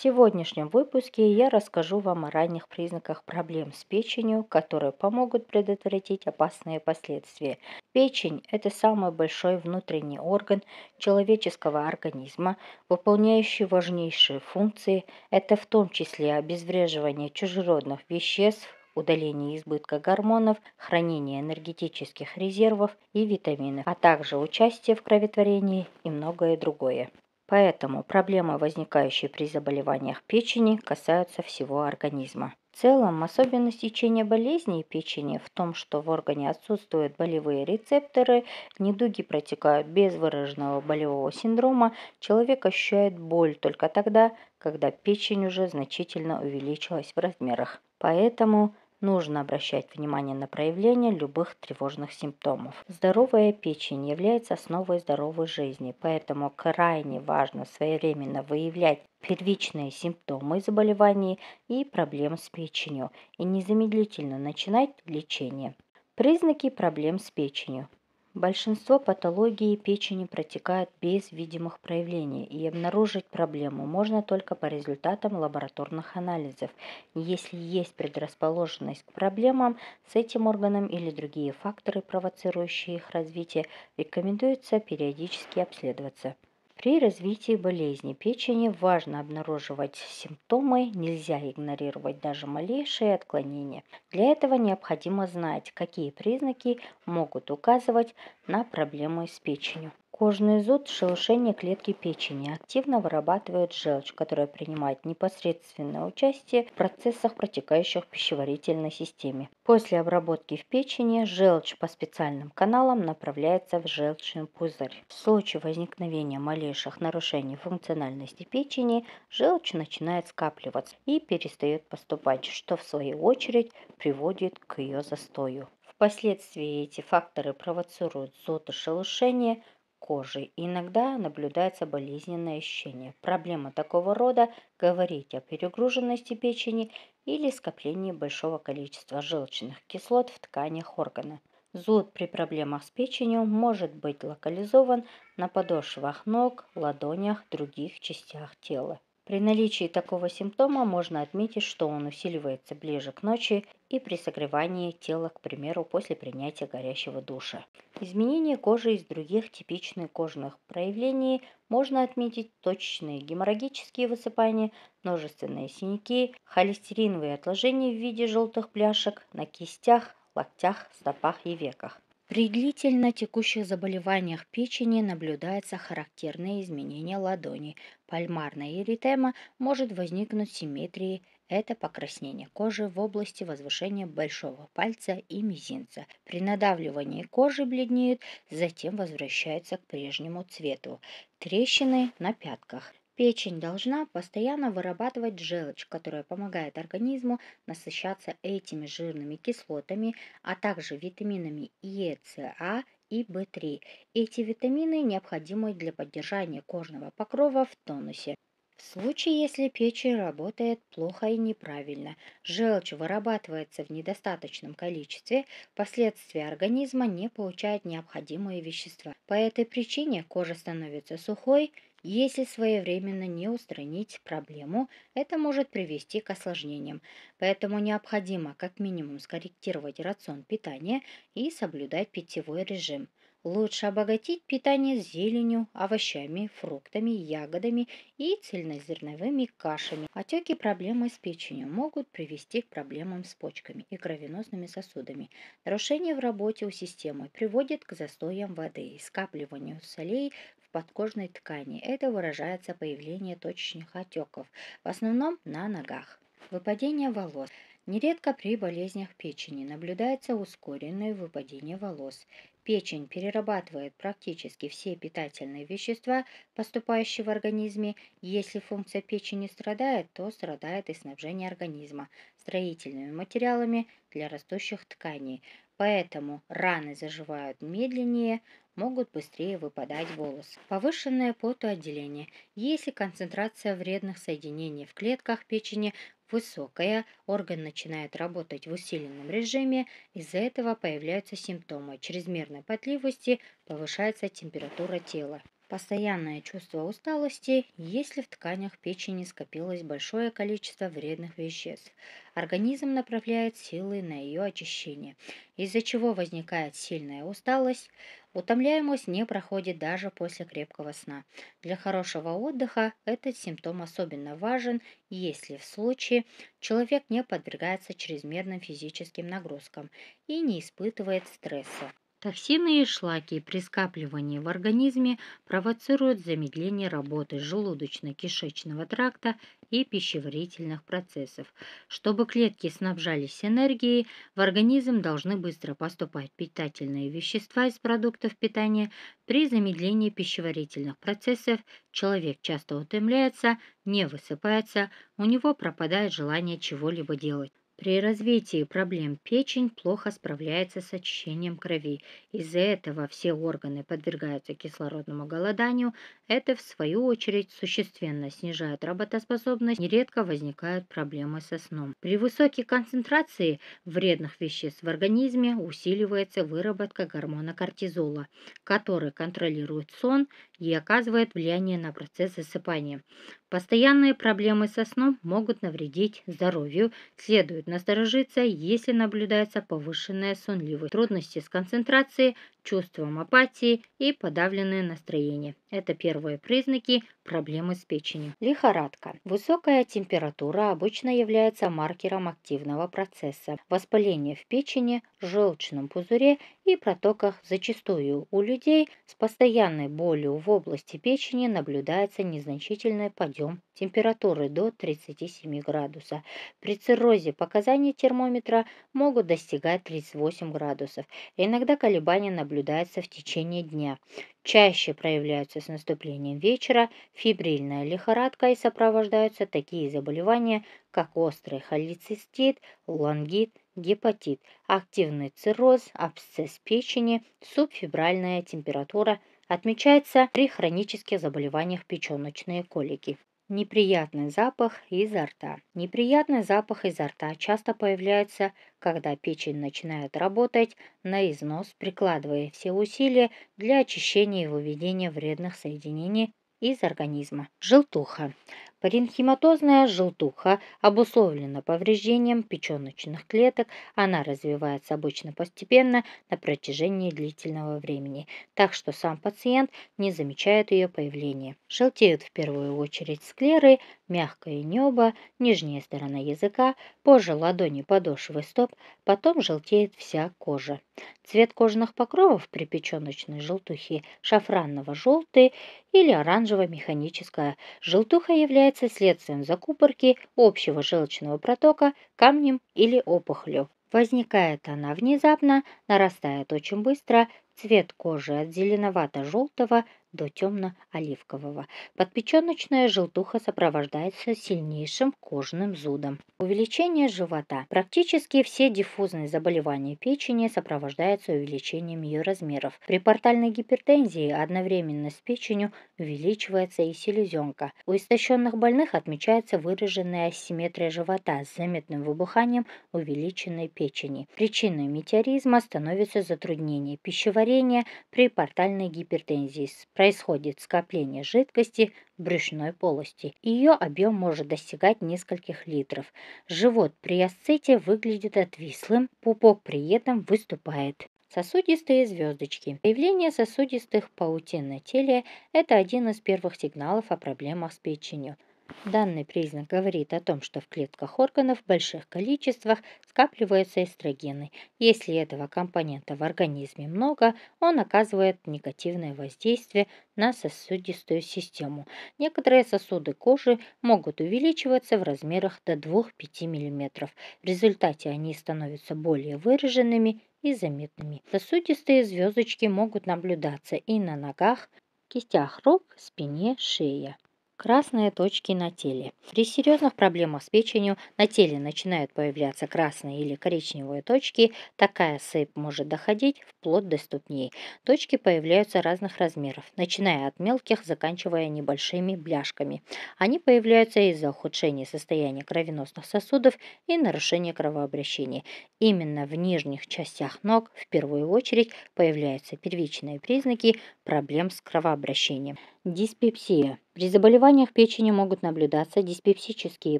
сегодняшнем выпуске я расскажу вам о ранних признаках проблем с печенью, которые помогут предотвратить опасные последствия. Печень – это самый большой внутренний орган человеческого организма, выполняющий важнейшие функции. Это в том числе обезвреживание чужеродных веществ, удаление избытка гормонов, хранение энергетических резервов и витаминов, а также участие в кроветворении и многое другое. Поэтому проблемы, возникающие при заболеваниях печени, касаются всего организма. В целом, особенность течения болезней печени в том, что в органе отсутствуют болевые рецепторы, недуги протекают без выраженного болевого синдрома, человек ощущает боль только тогда, когда печень уже значительно увеличилась в размерах. Поэтому Нужно обращать внимание на проявление любых тревожных симптомов. Здоровая печень является основой здоровой жизни, поэтому крайне важно своевременно выявлять первичные симптомы заболеваний и проблем с печенью и незамедлительно начинать лечение. Признаки проблем с печенью. Большинство патологии печени протекает без видимых проявлений, и обнаружить проблему можно только по результатам лабораторных анализов. Если есть предрасположенность к проблемам с этим органом или другие факторы, провоцирующие их развитие, рекомендуется периодически обследоваться. При развитии болезни печени важно обнаруживать симптомы, нельзя игнорировать даже малейшие отклонения. Для этого необходимо знать, какие признаки могут указывать на проблемы с печенью. Кожный зуд – шелушение клетки печени. Активно вырабатывает желчь, которая принимает непосредственное участие в процессах, протекающих в пищеварительной системе. После обработки в печени желчь по специальным каналам направляется в желчный пузырь. В случае возникновения малейших нарушений функциональности печени, желчь начинает скапливаться и перестает поступать, что в свою очередь приводит к ее застою. Впоследствии эти факторы провоцируют зуд и шелушение – кожи. Иногда наблюдается болезненное ощущение. Проблема такого рода говорит о перегруженности печени или скоплении большого количества желчных кислот в тканях органа. Зуд при проблемах с печенью может быть локализован на подошвах ног, ладонях, других частях тела. При наличии такого симптома можно отметить, что он усиливается ближе к ночи и при согревании тела, к примеру, после принятия горячего душа. Изменение кожи из других типичных кожных проявлений можно отметить точечные геморрагические высыпания, множественные синяки, холестериновые отложения в виде желтых пляшек на кистях, локтях, стопах и веках. При длительно текущих заболеваниях печени наблюдается характерное изменение ладони. Пальмарная эритема может возникнуть симметрии. Это покраснение кожи в области возвышения большого пальца и мизинца. При надавливании кожи бледнеет, затем возвращается к прежнему цвету. Трещины на пятках. Печень должна постоянно вырабатывать желчь, которая помогает организму насыщаться этими жирными кислотами, а также витаминами Е, С, А и В3. Эти витамины необходимы для поддержания кожного покрова в тонусе. В случае, если печень работает плохо и неправильно, желчь вырабатывается в недостаточном количестве, последствия организма не получает необходимые вещества. По этой причине кожа становится сухой, если своевременно не устранить проблему, это может привести к осложнениям. Поэтому необходимо как минимум скорректировать рацион питания и соблюдать питьевой режим. Лучше обогатить питание зеленью, овощами, фруктами, ягодами и цельнозерновыми кашами. Отеки проблемы с печенью могут привести к проблемам с почками и кровеносными сосудами. Нарушение в работе у системы приводит к застоям воды и скапливанию солей в подкожной ткани. Это выражается появление точечных отеков, в основном на ногах. Выпадение волос – Нередко при болезнях печени наблюдается ускоренное выпадение волос. Печень перерабатывает практически все питательные вещества, поступающие в организме. Если функция печени страдает, то страдает и снабжение организма строительными материалами для растущих тканей. Поэтому раны заживают медленнее, могут быстрее выпадать волосы. Повышенное потоотделение. Если концентрация вредных соединений в клетках печени высокая, орган начинает работать в усиленном режиме, из-за этого появляются симптомы чрезмерной потливости, повышается температура тела постоянное чувство усталости, если в тканях печени скопилось большое количество вредных веществ. Организм направляет силы на ее очищение, из-за чего возникает сильная усталость. Утомляемость не проходит даже после крепкого сна. Для хорошего отдыха этот симптом особенно важен, если в случае человек не подвергается чрезмерным физическим нагрузкам и не испытывает стресса. Токсины и шлаки при скапливании в организме провоцируют замедление работы желудочно-кишечного тракта и пищеварительных процессов. Чтобы клетки снабжались энергией, в организм должны быстро поступать питательные вещества из продуктов питания. При замедлении пищеварительных процессов человек часто утомляется, не высыпается, у него пропадает желание чего-либо делать. При развитии проблем печень плохо справляется с очищением крови. Из-за этого все органы подвергаются кислородному голоданию. Это, в свою очередь, существенно снижает работоспособность. Нередко возникают проблемы со сном. При высокой концентрации вредных веществ в организме усиливается выработка гормона кортизола, который контролирует сон и оказывает влияние на процесс засыпания. Постоянные проблемы со сном могут навредить здоровью. Следует насторожиться, если наблюдается повышенная сонливость, трудности с концентрацией, чувством апатии и подавленное настроение. Это первые признаки проблемы с печенью. Лихорадка. Высокая температура обычно является маркером активного процесса. Воспаление в печени, желчном пузыре и протоках зачастую у людей с постоянной болью в области печени наблюдается незначительный подъем температуры до 37 градусов. При циррозе показания термометра могут достигать 38 градусов. Иногда колебания наблюдаются наблюдается в течение дня. Чаще проявляются с наступлением вечера фибрильная лихорадка и сопровождаются такие заболевания, как острый холецистит, лонгит, гепатит, активный цирроз, абсцесс печени, субфибральная температура, отмечается при хронических заболеваниях печеночные колики. Неприятный запах изо рта. Неприятный запах изо рта часто появляется, когда печень начинает работать на износ, прикладывая все усилия для очищения и выведения вредных соединений из организма. Желтуха. Паренхематозная желтуха обусловлена повреждением печеночных клеток, она развивается обычно постепенно на протяжении длительного времени, так что сам пациент не замечает ее появления. Желтеют в первую очередь склеры, мягкое небо, нижняя сторона языка, позже ладони подошвы стоп, потом желтеет вся кожа. Цвет кожных покровов при печеночной желтухе шафранного-желтый или оранжево-механическая. Желтуха является является следствием закупорки общего желчного протока камнем или опухолью. Возникает она внезапно, нарастает очень быстро, цвет кожи от зеленовато-желтого до темно-оливкового. Подпеченочная желтуха сопровождается сильнейшим кожным зудом. Увеличение живота. Практически все диффузные заболевания печени сопровождаются увеличением ее размеров. При портальной гипертензии одновременно с печенью увеличивается и селезенка. У истощенных больных отмечается выраженная асимметрия живота с заметным выбуханием увеличенной печени. Причиной метеоризма становится затруднение пищеварения при портальной гипертензии с происходит скопление жидкости в брюшной полости. Ее объем может достигать нескольких литров. Живот при асците выглядит отвислым, пупок при этом выступает. Сосудистые звездочки. Появление сосудистых паутин на теле – это один из первых сигналов о проблемах с печенью – Данный признак говорит о том, что в клетках органов в больших количествах скапливаются эстрогены. Если этого компонента в организме много, он оказывает негативное воздействие на сосудистую систему. Некоторые сосуды кожи могут увеличиваться в размерах до 2-5 мм. В результате они становятся более выраженными и заметными. Сосудистые звездочки могут наблюдаться и на ногах, кистях рук, спине, шее. Красные точки на теле. При серьезных проблемах с печенью на теле начинают появляться красные или коричневые точки. Такая сыпь может доходить вплоть до ступней. Точки появляются разных размеров, начиная от мелких, заканчивая небольшими бляшками. Они появляются из-за ухудшения состояния кровеносных сосудов и нарушения кровообращения. Именно в нижних частях ног в первую очередь появляются первичные признаки проблем с кровообращением. Диспепсия. При заболеваниях печени могут наблюдаться диспепсические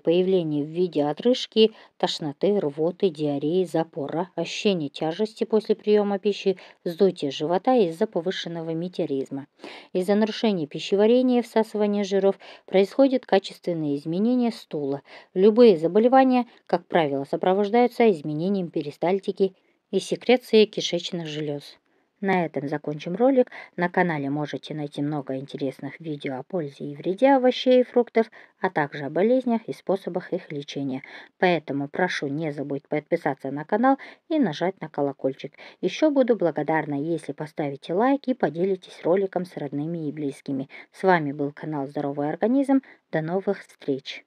появления в виде отрыжки, тошноты, рвоты, диареи, запора, ощущение тяжести после приема пищи, вздутия живота из-за повышенного метеоризма. Из-за нарушения пищеварения и всасывания жиров происходят качественные изменения стула. Любые заболевания, как правило, сопровождаются изменением перистальтики и секреции кишечных желез. На этом закончим ролик. На канале можете найти много интересных видео о пользе и вреде овощей и фруктов, а также о болезнях и способах их лечения. Поэтому прошу не забудь подписаться на канал и нажать на колокольчик. Еще буду благодарна, если поставите лайк и поделитесь роликом с родными и близкими. С вами был канал Здоровый Организм. До новых встреч!